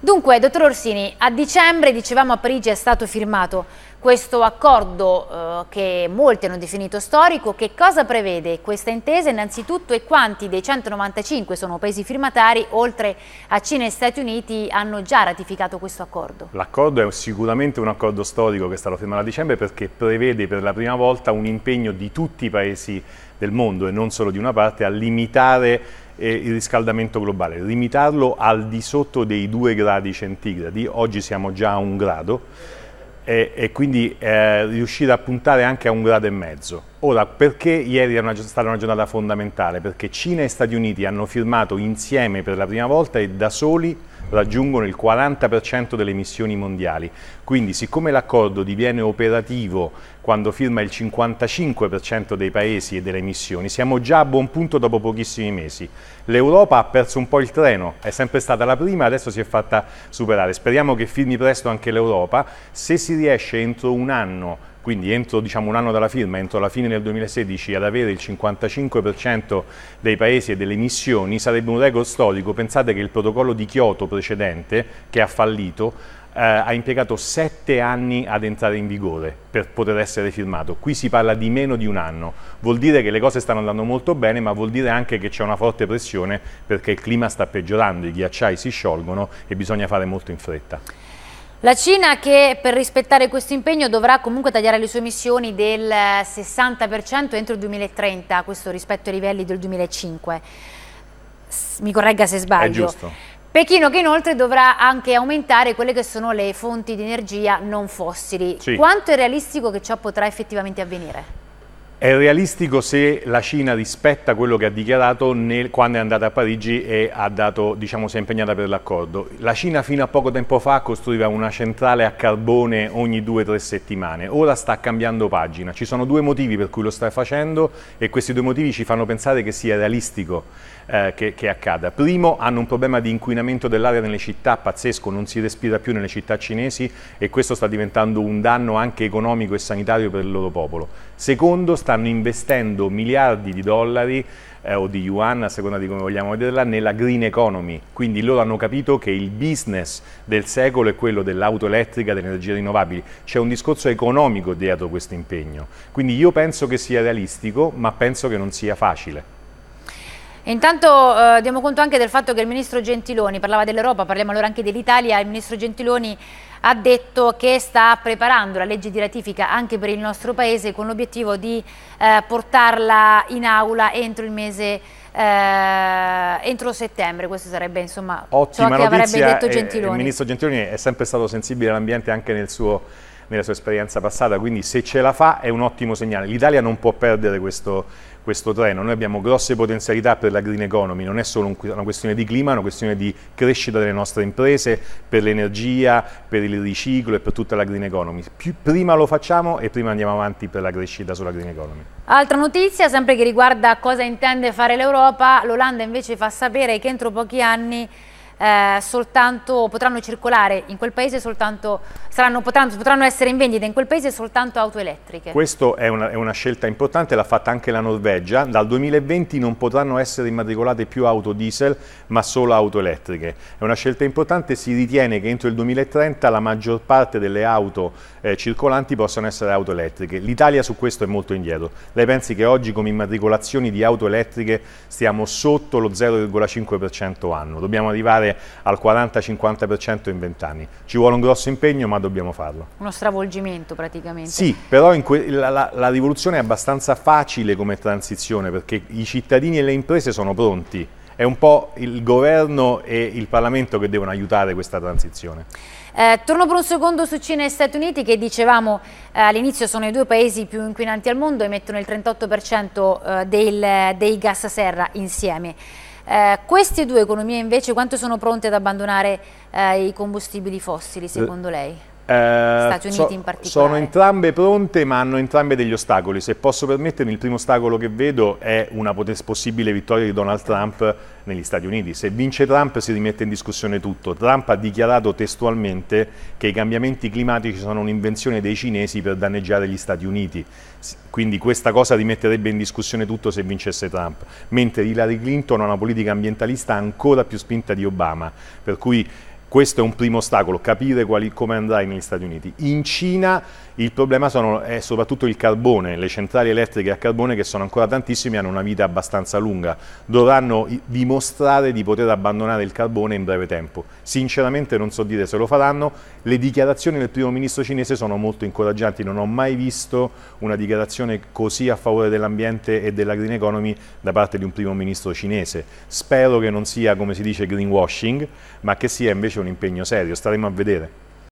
Dunque, dottor Orsini, a dicembre, dicevamo, a Parigi è stato firmato questo accordo eh, che molti hanno definito storico. Che cosa prevede questa intesa innanzitutto e quanti dei 195 sono paesi firmatari, oltre a Cina e Stati Uniti, hanno già ratificato questo accordo? L'accordo è sicuramente un accordo storico che è stato firmato a dicembre perché prevede per la prima volta un impegno di tutti i paesi del mondo e non solo di una parte a limitare eh, il riscaldamento globale, limitarlo al di sotto dei 2 gradi centigradi, oggi siamo già a un grado, e, e quindi eh, riuscire a puntare anche a un grado e mezzo. Ora, perché ieri è una, stata una giornata fondamentale? Perché Cina e Stati Uniti hanno firmato insieme per la prima volta e da soli raggiungono il 40% delle emissioni mondiali. Quindi siccome l'accordo diviene operativo quando firma il 55% dei paesi e delle emissioni. siamo già a buon punto dopo pochissimi mesi. L'Europa ha perso un po' il treno, è sempre stata la prima, adesso si è fatta superare. Speriamo che firmi presto anche l'Europa. Se si riesce entro un anno quindi entro diciamo, un anno dalla firma, entro la fine del 2016, ad avere il 55% dei paesi e delle emissioni, sarebbe un record storico. Pensate che il protocollo di Kyoto precedente, che ha fallito, eh, ha impiegato sette anni ad entrare in vigore per poter essere firmato. Qui si parla di meno di un anno. Vuol dire che le cose stanno andando molto bene, ma vuol dire anche che c'è una forte pressione perché il clima sta peggiorando, i ghiacciai si sciolgono e bisogna fare molto in fretta. La Cina che per rispettare questo impegno dovrà comunque tagliare le sue emissioni del 60% eh, entro il 2030, questo rispetto ai livelli del 2005. Mi corregga se sbaglio. È giusto. Pechino che inoltre dovrà anche aumentare quelle che sono le fonti di energia non fossili. Sì. Quanto è realistico che ciò potrà effettivamente avvenire? È realistico se la Cina rispetta quello che ha dichiarato nel, quando è andata a Parigi e dato, diciamo, si è impegnata per l'accordo. La Cina fino a poco tempo fa costruiva una centrale a carbone ogni due o tre settimane, ora sta cambiando pagina. Ci sono due motivi per cui lo sta facendo e questi due motivi ci fanno pensare che sia realistico eh, che, che accada. Primo, hanno un problema di inquinamento dell'aria nelle città pazzesco, non si respira più nelle città cinesi e questo sta diventando un danno anche economico e sanitario per il loro popolo. Secondo, stanno investendo miliardi di dollari eh, o di yuan, a seconda di come vogliamo vederla, nella green economy. Quindi loro hanno capito che il business del secolo è quello dell'auto elettrica, delle energie rinnovabili. C'è un discorso economico dietro questo impegno. Quindi io penso che sia realistico, ma penso che non sia facile intanto eh, diamo conto anche del fatto che il ministro Gentiloni, parlava dell'Europa, parliamo allora anche dell'Italia, il ministro Gentiloni ha detto che sta preparando la legge di ratifica anche per il nostro Paese con l'obiettivo di eh, portarla in aula entro il mese eh, entro settembre, questo sarebbe insomma Ottima ciò che notizia, avrebbe detto eh, Gentiloni. il ministro Gentiloni è sempre stato sensibile all'ambiente anche nel suo nella sua esperienza passata, quindi se ce la fa è un ottimo segnale. L'Italia non può perdere questo, questo treno, noi abbiamo grosse potenzialità per la green economy, non è solo una questione di clima, è una questione di crescita delle nostre imprese, per l'energia, per il riciclo e per tutta la green economy. Più, prima lo facciamo e prima andiamo avanti per la crescita sulla green economy. Altra notizia, sempre che riguarda cosa intende fare l'Europa, l'Olanda invece fa sapere che entro pochi anni eh, soltanto, potranno circolare in quel paese soltanto, saranno, potranno, potranno, essere in vendita in quel paese soltanto auto elettriche. Questa è, è una, scelta importante, l'ha fatta anche la Norvegia, dal 2020 non potranno essere immatricolate più auto diesel ma solo auto elettriche. È una scelta importante, si ritiene che entro il 2030 la maggior parte delle auto eh, circolanti possano essere auto elettriche. L'Italia su questo è molto indietro. Lei pensi che oggi come immatricolazioni di auto elettriche stiamo sotto lo 0,5% anno? Dobbiamo arrivare arrivare al 40-50% in 20 anni. Ci vuole un grosso impegno, ma dobbiamo farlo. Uno stravolgimento praticamente. Sì, però la, la, la rivoluzione è abbastanza facile come transizione, perché i cittadini e le imprese sono pronti è un po' il governo e il Parlamento che devono aiutare questa transizione. Eh, torno per un secondo su Cina e Stati Uniti che dicevamo eh, all'inizio sono i due paesi più inquinanti al mondo, emettono il 38% eh, del, dei gas a serra insieme. Eh, queste due economie invece quanto sono pronte ad abbandonare eh, i combustibili fossili eh, secondo lei? Eh, Stati Uniti so, in particolare. Sono entrambe pronte ma hanno entrambe degli ostacoli. Se posso permettermi, il primo ostacolo che vedo è una possibile vittoria di Donald Trump negli Stati Uniti. Se vince Trump si rimette in discussione tutto. Trump ha dichiarato testualmente che i cambiamenti climatici sono un'invenzione dei cinesi per danneggiare gli Stati Uniti. Quindi questa cosa rimetterebbe in discussione tutto se vincesse Trump. Mentre Hillary Clinton ha una politica ambientalista ancora più spinta di Obama. Per cui questo è un primo ostacolo, capire quali, come andrà negli Stati Uniti. In Cina il problema sono, è soprattutto il carbone, le centrali elettriche a carbone che sono ancora tantissime e hanno una vita abbastanza lunga. Dovranno dimostrare di poter abbandonare il carbone in breve tempo. Sinceramente non so dire se lo faranno. Le dichiarazioni del primo ministro cinese sono molto incoraggianti. Non ho mai visto una dichiarazione così a favore dell'ambiente e della green economy da parte di un primo ministro cinese. Spero che non sia, come si dice, greenwashing, ma che sia invece c'è un impegno serio, staremo a vedere.